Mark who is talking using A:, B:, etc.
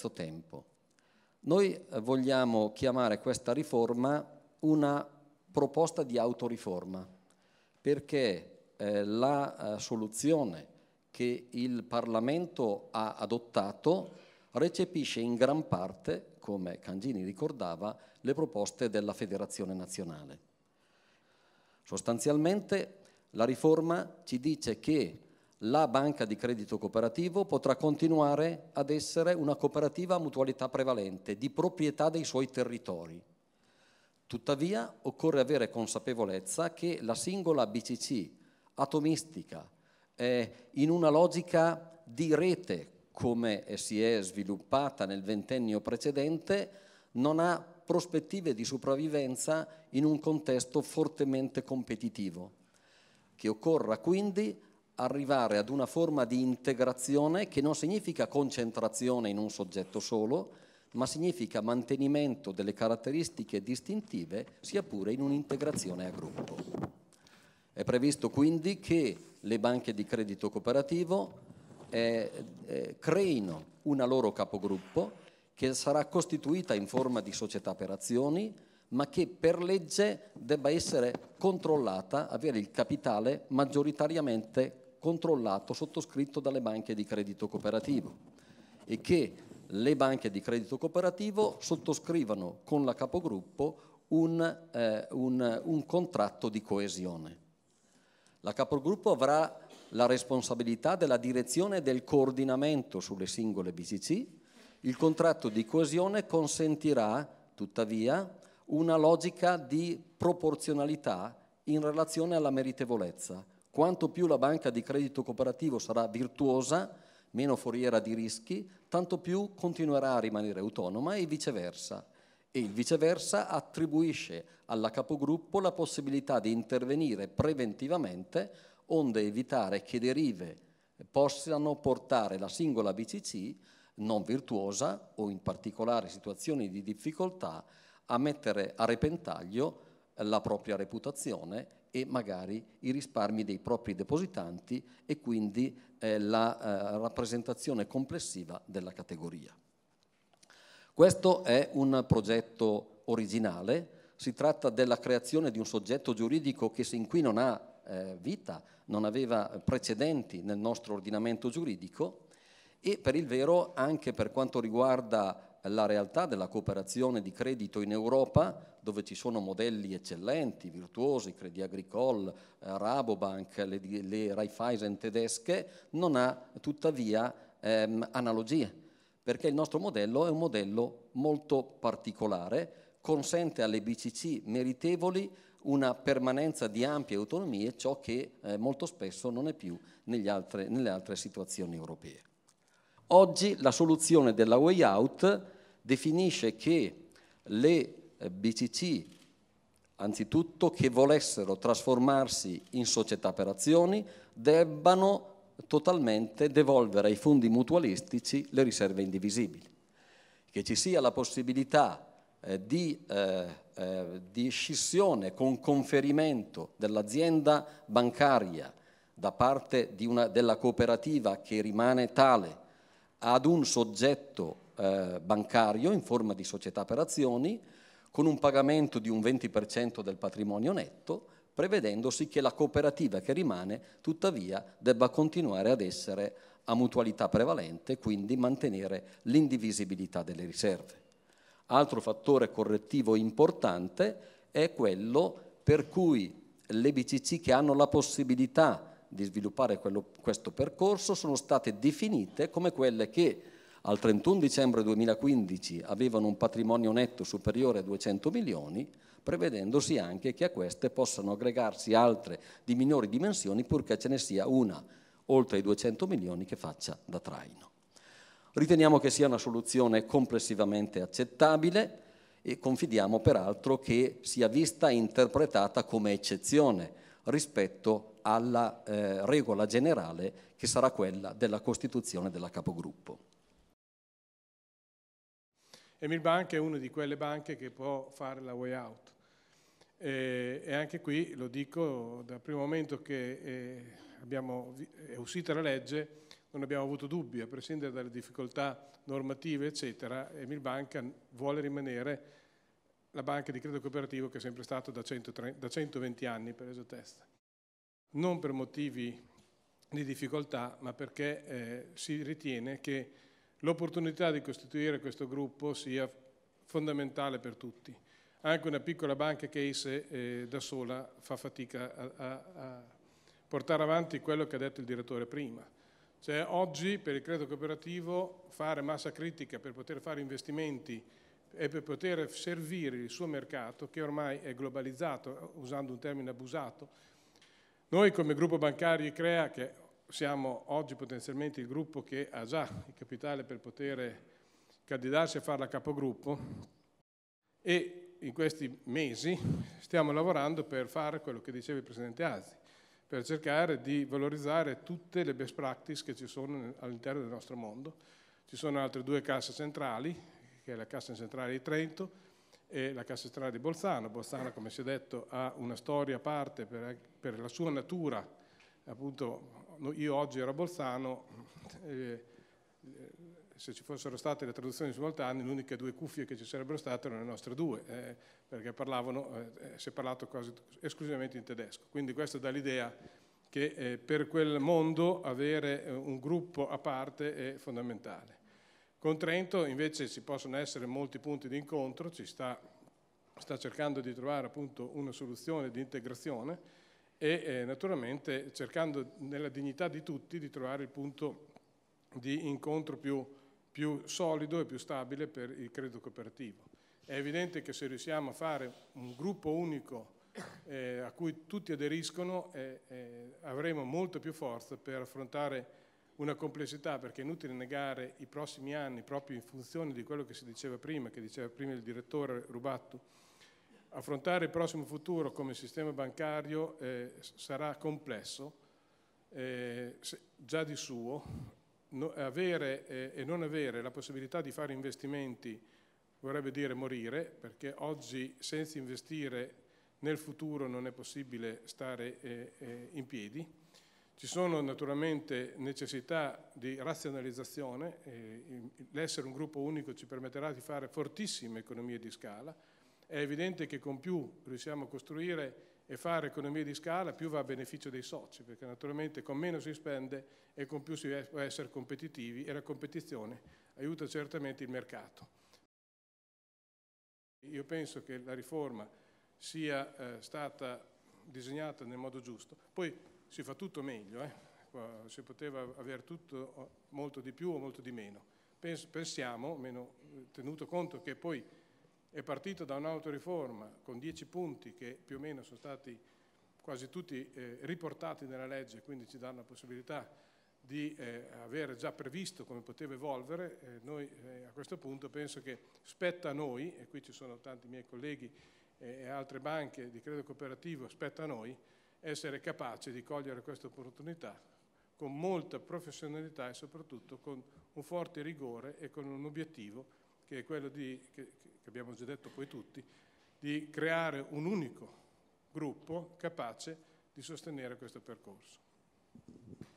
A: terzo tempo. Noi eh, vogliamo chiamare questa riforma una proposta di autoriforma, perché eh, la eh, soluzione che il Parlamento ha adottato recepisce in gran parte, come Cangini ricordava, le proposte della Federazione Nazionale. Sostanzialmente la riforma ci dice che la banca di credito cooperativo potrà continuare ad essere una cooperativa a mutualità prevalente di proprietà dei suoi territori. Tuttavia occorre avere consapevolezza che la singola BCC atomistica eh, in una logica di rete come si è sviluppata nel ventennio precedente non ha prospettive di sopravvivenza in un contesto fortemente competitivo. Che occorra quindi arrivare ad una forma di integrazione che non significa concentrazione in un soggetto solo, ma significa mantenimento delle caratteristiche distintive sia pure in un'integrazione a gruppo. È previsto quindi che le banche di credito cooperativo eh, eh, creino una loro capogruppo che sarà costituita in forma di società per azioni, ma che per legge debba essere controllata, avere il capitale maggioritariamente controllato, sottoscritto dalle banche di credito cooperativo e che le banche di credito cooperativo sottoscrivano con la capogruppo un, eh, un, un contratto di coesione. La capogruppo avrà la responsabilità della direzione e del coordinamento sulle singole BCC. Il contratto di coesione consentirà, tuttavia, una logica di proporzionalità in relazione alla meritevolezza, quanto più la banca di credito cooperativo sarà virtuosa, meno foriera di rischi, tanto più continuerà a rimanere autonoma e viceversa. E il viceversa attribuisce alla capogruppo la possibilità di intervenire preventivamente onde evitare che derive possano portare la singola BCC non virtuosa o in particolare situazioni di difficoltà a mettere a repentaglio la propria reputazione e magari i risparmi dei propri depositanti e quindi eh, la eh, rappresentazione complessiva della categoria. Questo è un progetto originale, si tratta della creazione di un soggetto giuridico che sin qui non ha eh, vita, non aveva precedenti nel nostro ordinamento giuridico e per il vero anche per quanto riguarda la realtà della cooperazione di credito in Europa, dove ci sono modelli eccellenti, virtuosi, Credit Agricole, eh, Rabobank, le, le Raiffeisen tedesche, non ha tuttavia ehm, analogie, perché il nostro modello è un modello molto particolare, consente alle BCC meritevoli una permanenza di ampie autonomie, ciò che eh, molto spesso non è più altre, nelle altre situazioni europee. Oggi la soluzione della way out definisce che le eh, BCC, anzitutto, che volessero trasformarsi in società per azioni, debbano totalmente devolvere ai fondi mutualistici le riserve indivisibili. Che ci sia la possibilità eh, di, eh, eh, di scissione con conferimento dell'azienda bancaria da parte una, della cooperativa che rimane tale ad un soggetto eh, bancario in forma di società per azioni con un pagamento di un 20% del patrimonio netto, prevedendosi che la cooperativa che rimane tuttavia debba continuare ad essere a mutualità prevalente, quindi mantenere l'indivisibilità delle riserve. Altro fattore correttivo importante è quello per cui le BCC che hanno la possibilità di sviluppare quello, questo percorso sono state definite come quelle che al 31 dicembre 2015 avevano un patrimonio netto superiore a 200 milioni, prevedendosi anche che a queste possano aggregarsi altre di minori dimensioni purché ce ne sia una oltre i 200 milioni che faccia da traino. Riteniamo che sia una soluzione complessivamente accettabile e confidiamo peraltro che sia vista e interpretata come eccezione rispetto alla eh, regola generale che sarà quella della costituzione della capogruppo.
B: Emil Emilbanca è una di quelle banche che può fare la way out eh, e anche qui lo dico dal primo momento che eh, abbiamo, è uscita la legge non abbiamo avuto dubbi, a prescindere dalle difficoltà normative eccetera, Emil Emilbanca vuole rimanere la banca di credito cooperativo che è sempre stata da, da 120 anni per esotesta non per motivi di difficoltà, ma perché eh, si ritiene che l'opportunità di costituire questo gruppo sia fondamentale per tutti. Anche una piccola banca case eh, da sola fa fatica a, a, a, portare avanti quello che ha detto il direttore prima. Cioè, oggi per il credito cooperativo fare massa critica per poter fare investimenti e per poter servire il suo mercato, che ormai è globalizzato, eh, usando un termine abusato, noi come gruppo bancario ICREA, che siamo oggi potenzialmente il gruppo che ha già il capitale per poter candidarsi a farla capogruppo e in questi mesi stiamo lavorando per fare quello che diceva il Presidente Azzi, per cercare di valorizzare tutte le best practice che ci sono all'interno del nostro mondo. Ci sono altre due casse centrali, che è la Cassa Centrale di Trento e la Cassa Strada di Bolzano. Bolzano, come si è detto, ha una storia a parte per, per la sua natura. Appunto, io oggi ero a Bolzano, eh, eh, se ci fossero state le traduzioni simultanee, le uniche due cuffie che ci sarebbero state erano le nostre due, eh, perché parlavano, eh, eh si è parlato quasi esclusivamente in tedesco. Quindi questo dà l'idea che eh, per quel mondo avere un gruppo a parte è fondamentale. Con Trento invece ci possono essere molti punti di incontro, ci sta, sta cercando di trovare appunto una soluzione di integrazione e eh, naturalmente cercando nella dignità di tutti di trovare il punto di incontro più, più solido e più stabile per il credito cooperativo. È evidente che se riusciamo a fare un gruppo unico eh, a cui tutti aderiscono eh, eh avremo molta più forza per affrontare una complessità perché è inutile negare i prossimi anni proprio in funzione di quello che si diceva prima, che diceva prima il direttore Rubattu, affrontare il prossimo futuro come sistema bancario eh, sarà complesso eh, già di suo, no, avere eh, e non avere la possibilità di fare investimenti vorrebbe dire morire, perché oggi senza investire nel futuro non è possibile stare eh, eh, in piedi ci sono naturalmente necessità di razionalizzazione, l'essere un gruppo unico ci permetterà di fare fortissime economie di scala, è evidente che con più riusciamo a costruire e fare economie di scala più va a beneficio dei soci, perché naturalmente con meno si spende e con più si può essere competitivi e la competizione aiuta certamente il mercato. Io penso che la riforma sia eh, stata disegnata nel modo giusto. Poi si fa tutto meglio, eh? si poteva avere tutto molto di più o molto di meno. Pensiamo, meno, eh, tenuto conto che poi è partito da un'autoriforma con dieci punti che più o meno sono stati quasi tutti eh, riportati nella legge, quindi ci danno la possibilità di eh, aver già previsto come poteva evolvere, eh, noi eh, a questo punto penso che spetta a noi, e qui ci sono tanti miei colleghi eh, e altre banche di credito cooperativo, spetta a noi essere capace di cogliere questa opportunità con molta professionalità e soprattutto con un forte rigore e con un obiettivo che è quello di, che, che abbiamo già detto poi tutti, di creare un unico gruppo capace di sostenere questo percorso.